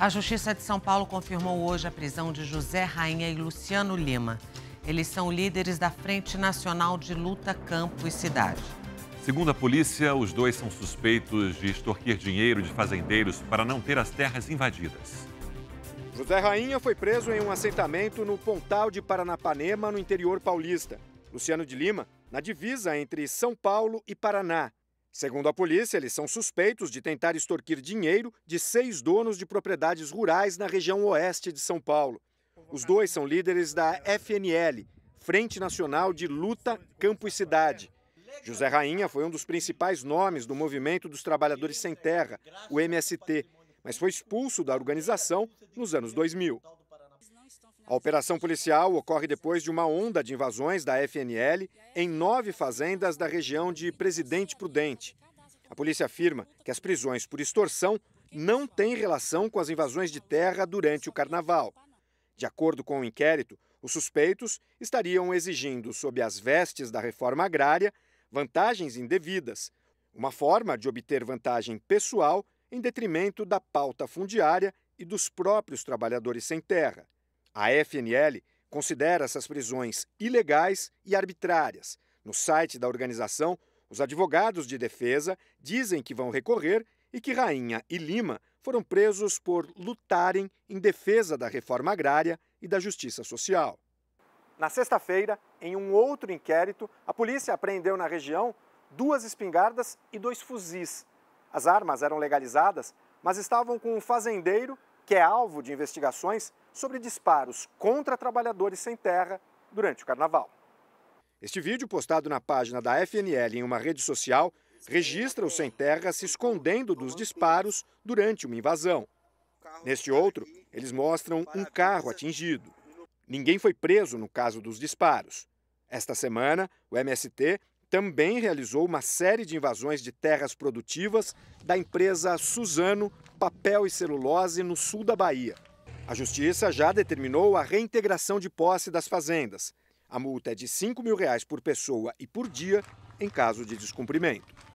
A Justiça de São Paulo confirmou hoje a prisão de José Rainha e Luciano Lima. Eles são líderes da Frente Nacional de Luta Campo e Cidade. Segundo a polícia, os dois são suspeitos de extorquir dinheiro de fazendeiros para não ter as terras invadidas. José Rainha foi preso em um assentamento no Pontal de Paranapanema, no interior paulista. Luciano de Lima, na divisa entre São Paulo e Paraná. Segundo a polícia, eles são suspeitos de tentar extorquir dinheiro de seis donos de propriedades rurais na região oeste de São Paulo. Os dois são líderes da FNL, Frente Nacional de Luta, Campo e Cidade. José Rainha foi um dos principais nomes do movimento dos trabalhadores sem terra, o MST, mas foi expulso da organização nos anos 2000. A operação policial ocorre depois de uma onda de invasões da FNL em nove fazendas da região de Presidente Prudente. A polícia afirma que as prisões por extorsão não têm relação com as invasões de terra durante o carnaval. De acordo com o inquérito, os suspeitos estariam exigindo, sob as vestes da reforma agrária, vantagens indevidas, uma forma de obter vantagem pessoal em detrimento da pauta fundiária e dos próprios trabalhadores sem terra. A FNL considera essas prisões ilegais e arbitrárias. No site da organização, os advogados de defesa dizem que vão recorrer e que Rainha e Lima foram presos por lutarem em defesa da reforma agrária e da justiça social. Na sexta-feira, em um outro inquérito, a polícia apreendeu na região duas espingardas e dois fuzis. As armas eram legalizadas, mas estavam com um fazendeiro que é alvo de investigações sobre disparos contra trabalhadores sem terra durante o carnaval. Este vídeo, postado na página da FNL em uma rede social, registra o sem terra se escondendo dos disparos durante uma invasão. Neste outro, eles mostram um carro atingido. Ninguém foi preso no caso dos disparos. Esta semana, o MST também realizou uma série de invasões de terras produtivas da empresa Suzano Papel e Celulose no sul da Bahia. A justiça já determinou a reintegração de posse das fazendas. A multa é de 5 mil reais por pessoa e por dia em caso de descumprimento.